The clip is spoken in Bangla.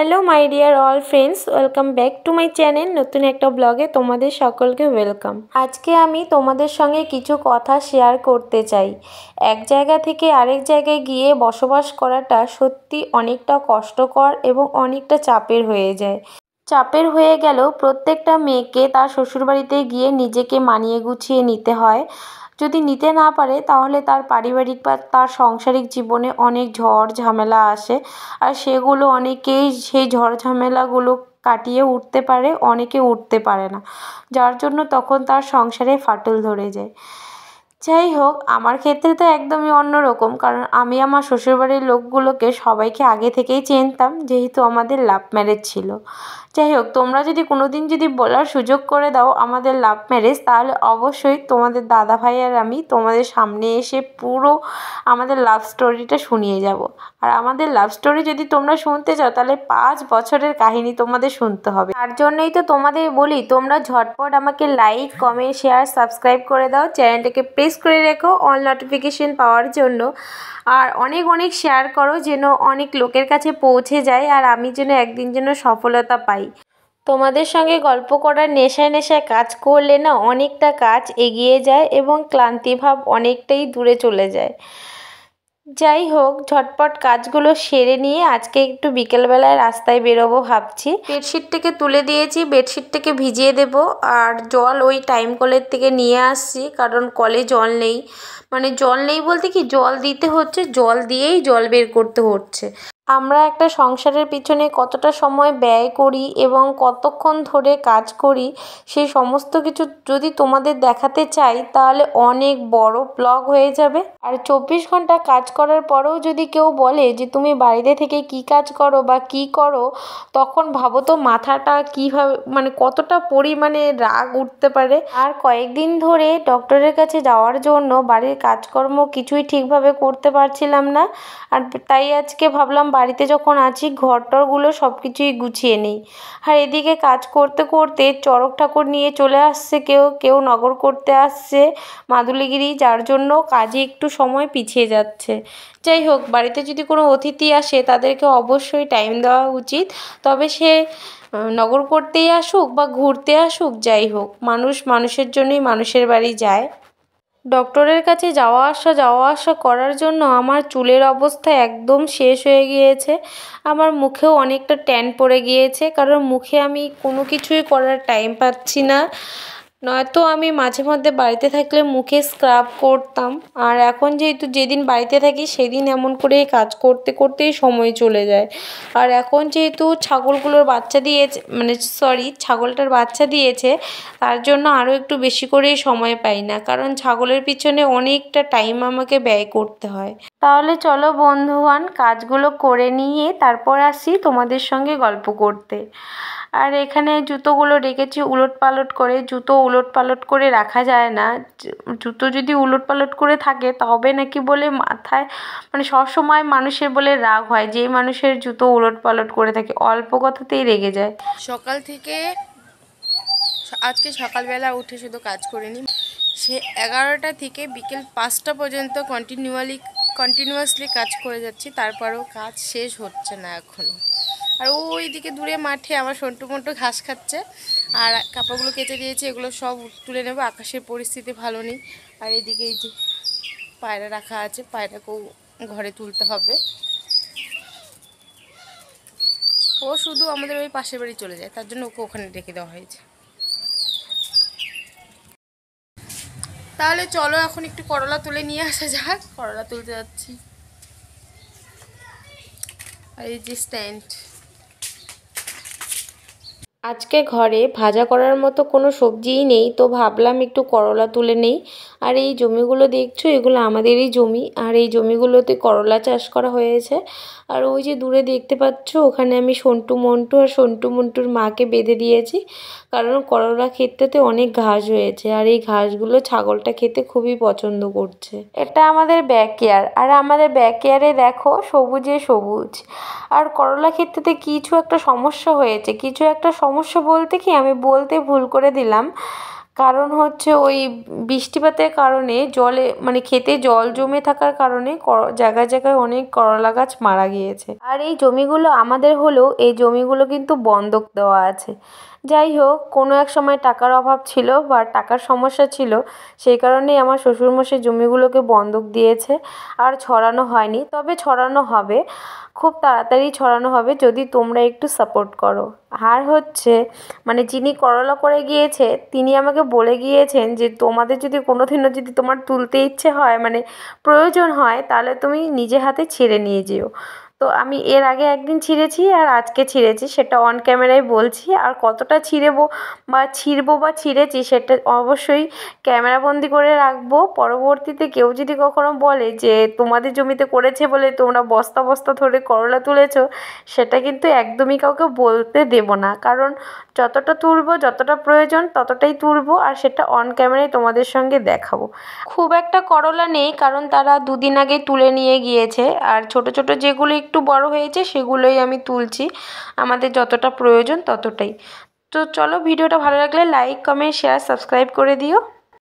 hello my dear all friends welcome back to my channel নতুন একটা ব্লগে তোমাদের সকলকে ওয়েলকাম আজকে আমি তোমাদের সঙ্গে কিছু কথা শেয়ার করতে চাই এক জায়গা থেকে আরেক জায়গায় গিয়ে বসবাস করাটা সত্যি অনেকটা কষ্টকর এবং অনেকটা চাপের হয়ে যায় চাপের হয়ে গেল প্রত্যেকটা মেয়েকে তার শ্বশুরবাড়িতে গিয়ে নিজেকে মানিয়ে গুছিয়ে নিতে হয় যদি নিতে না পারে তাহলে তার পারিবারিক বা তার সংসারিক জীবনে অনেক ঝড় ঝামেলা আসে আর সেগুলো অনেকেই সেই ঝড় ঝামেলাগুলো কাটিয়ে উঠতে পারে অনেকে উঠতে পারে না যার জন্য তখন তার সংসারে ফাটল ধরে যায় যাই হোক আমার ক্ষেত্রে তো একদমই অন্যরকম কারণ আমি আমার শ্বশুরবাড়ির লোকগুলোকে সবাইকে আগে থেকেই চিনতাম যেহেতু আমাদের লাভ ম্যারেজ ছিল যাই হোক তোমরা যদি কোনো দিন যদি বলার সুযোগ করে দাও আমাদের লাভ ম্যারেজ তাহলে অবশ্যই তোমাদের দাদা ভাই আর আমি তোমাদের সামনে এসে পুরো আমাদের লাভ স্টোরিটা শুনিয়ে যাব আর আমাদের লাভ স্টোরি যদি তোমরা শুনতে চাও তাহলে পাঁচ বছরের কাহিনী তোমাদের শুনতে হবে তার জন্যই তো তোমাদের বলি তোমরা ঝটপট আমাকে লাইক কমেন্ট শেয়ার সাবস্ক্রাইব করে দাও চ্যানেলটাকে প্লিজ প্রেস করে রেখো অল নোটিফিকেশন পাওয়ার জন্য আর অনেক অনেক শেয়ার করো যেন অনেক লোকের কাছে পৌঁছে যায় আর আমি যেন একদিন যেন সফলতা পাই তোমাদের সঙ্গে গল্প করার নেশায় নেশায় কাজ করলে না অনেকটা কাজ এগিয়ে যায় এবং ক্লান্তিভাব অনেকটাই দূরে চলে যায় যাই হোক ঝটপট কাজগুলো সেরে নিয়ে আজকে একটু বিকেলবেলায় রাস্তায় বেরোবো ভাবছি বেডশিটটাকে তুলে দিয়েছি বেডশিটটাকে ভিজিয়ে দেব আর জল ওই টাইম কলের থেকে নিয়ে আসছি কারণ কলে জল নেই মানে জল নেই বলতে কি জল দিতে হচ্ছে জল দিয়েই জল বের করতে হচ্ছে আমরা একটা সংসারের পিছনে কতটা সময় ব্যয় করি এবং কতক্ষণ ধরে কাজ করি সেই সমস্ত কিছু যদি তোমাদের দেখাতে চাই তাহলে অনেক বড় ব্লগ হয়ে যাবে আর চব্বিশ ঘন্টা কাজ করার পরেও যদি কেউ বলে যে তুমি বাড়িতে থেকে কি কাজ করো বা কি করো তখন ভাবো তো মাথাটা কীভাবে মানে কতটা পরিমাণে রাগ উঠতে পারে আর কয়েকদিন ধরে ডক্টরের কাছে যাওয়ার জন্য বাড়ির কাজকর্ম কিছুই ঠিকভাবে করতে পারছিলাম না আর তাই আজকে ভাবলাম বাড়িতে যখন আছি টরগুলো সব কিছুই গুছিয়ে নিই আর এদিকে কাজ করতে করতে চড়ক ঠাকুর নিয়ে চলে আসছে কেউ কেউ নগর করতে আসছে মাদুলিগিরি যার জন্য কাজে একটু সময় পিছিয়ে যাচ্ছে যাই হোক বাড়িতে যদি কোনো অতিথি আসে তাদেরকে অবশ্যই টাইম দেওয়া উচিত তবে সে নগর করতেই আসুক বা ঘুরতে আসুক যাই হোক মানুষ মানুষের জন্যই মানুষের বাড়ি যায় ডক্টরের কাছে যাওয়া আসা যাওয়া আসা করার জন্য আমার চুলের অবস্থা একদম শেষ হয়ে গিয়েছে আমার মুখেও অনেকটা ট্যান পড়ে গিয়েছে কারণ মুখে আমি কোনো কিছুই করার টাইম পাচ্ছি না নয়তো আমি মাঝে মধ্যে বাড়িতে থাকলে মুখে স্ক্রাব করতাম আর এখন যেহেতু যেদিন বাড়িতে থাকি সেদিন এমন করে কাজ করতে করতেই সময় চলে যায় আর এখন যেহেতু ছাগলগুলোর বাচ্চা দিয়েছে মানে সরি ছাগলটার বাচ্চা দিয়েছে তার জন্য আরও একটু বেশি করেই সময় পাই না কারণ ছাগলের পিছনে অনেকটা টাইম আমাকে ব্যয় করতে হয় তাহলে চলো বন্ধুবান কাজগুলো করে নিয়ে তারপর আসি তোমাদের সঙ্গে গল্প করতে আর এখানে জুতোগুলো রেখেছি উলট পালট করে জুতো উলট পালট করে রাখা যায় না জুতো যদি উলট পালট করে থাকে তবে নাকি বলে মাথায় মানে সবসময় মানুষের বলে রাগ হয় যে মানুষের জুতো উলট পালট করে থাকে অল্প কথাতেই রেগে যায় সকাল থেকে আজকে সকালবেলা উঠে শুধু কাজ করিনি সে এগারোটা থেকে বিকেল পাঁচটা পর্যন্ত কন্টিনিউয়ালি কন্টিনিউয়াসলি কাজ করে যাচ্ছি তারপরেও কাজ শেষ হচ্ছে না এখনও আর ওই দিকে দূরে মাঠে আমার সন্টু মন্টু ঘাস খাচ্ছে আর কাপড়গুলো কেটে দিয়েছি এগুলো সব তুলে নেবো আকাশের পরিস্থিতি ভালো নেই আর এদিকে এই যে পায়রা রাখা আছে পায়রাকেও ঘরে তুলতে হবে ও শুধু আমাদের ওই পাশের বাড়ি চলে যায় তার জন্য ওকে ওখানে রেখে দেওয়া হয়েছে তাহলে চলো এখন একটু করলা তুলে নিয়ে আসা যাক করলা তুলতে যাচ্ছি এই যে স্ট্যান্ড আজকে ঘরে ভাজা করার মতো কোনো সবজিই নেই তো ভাবলাম একটু করলা তুলে নেই আর এই জমিগুলো দেখছো এগুলো আমাদেরই জমি আর এই জমিগুলোতে করলা চাষ করা হয়েছে আর ওই যে দূরে দেখতে পাচ্ছ ওখানে আমি সন্টু মন্টু আর সন্টু মন্টুর মাকে বেঁধে দিয়েছি কারণ করলা ক্ষেত্রেতে অনেক ঘাস হয়েছে আর এই ঘাসগুলো ছাগলটা খেতে খুবই পছন্দ করছে এটা আমাদের ব্যাকয়ার আর আমাদের ব্যাকয়ারে দেখো সবুজে সবুজ আর করলা ক্ষেত্রেতে কিছু একটা সমস্যা হয়েছে কিছু একটা সমস্যা বলতে কি আমি বলতে ভুল করে দিলাম কারণ হচ্ছে ওই বৃষ্টিপাতের কারণে জলে মানে খেতে জল জমে থাকার কারণে জায়গায় জায়গায় অনেক করলা গাছ মারা গিয়েছে আর এই জমিগুলো আমাদের হলেও এই জমিগুলো কিন্তু বন্ধক দেওয়া আছে যাই হোক কোনো এক সময় টাকার অভাব ছিল বা টাকার সমস্যা ছিল সেই কারণেই আমার শ্বশুরমশাই জমিগুলোকে বন্ধক দিয়েছে আর ছড়ানো হয়নি তবে ছড়ানো হবে খুব তাড়াতাড়ি ছড়ানো হবে যদি তোমরা একটু সাপোর্ট করো আর হচ্ছে মানে যিনি করলা করে গিয়েছে তিনি আমাকে বলে গিয়েছেন যে তোমাদের যদি কোনো দিনও যদি তোমার তুলতে ইচ্ছে হয় মানে প্রয়োজন হয় তাহলে তুমি নিজে হাতে ছেড়ে নিয়ে যেও তো আমি এর আগে একদিন ছিঁড়েছি আর আজকে ছিঁড়েছি সেটা অন ক্যামেরায় বলছি আর কতটা ছিঁড়েবো বা ছিঁড়বো বা ছিঁড়েছি সেটা অবশ্যই ক্যামেরাবন্দি করে রাখবো পরবর্তীতে কেউ যদি কখনো বলে যে তোমাদের জমিতে করেছে বলে তোমরা বস্তা বস্তা ধরে করলা তুলেছো সেটা কিন্তু একদমই কাউকে বলতে দেব না কারণ যতটা তুলবো যতটা প্রয়োজন ততটাই তুলবো আর সেটা অন ক্যামেরায় তোমাদের সঙ্গে দেখাবো খুব একটা করলা নেই কারণ তারা দুদিন আগে তুলে নিয়ে গিয়েছে আর ছোট ছোট যেগুলো একটু বড় হয়েছে সেগুলোই আমি তুলছি আমাদের যতটা প্রয়োজন ততটাই তো চলো ভিডিওটা ভালো লাগলে লাইক কমেন্ট শেয়ার সাবস্ক্রাইব করে দিও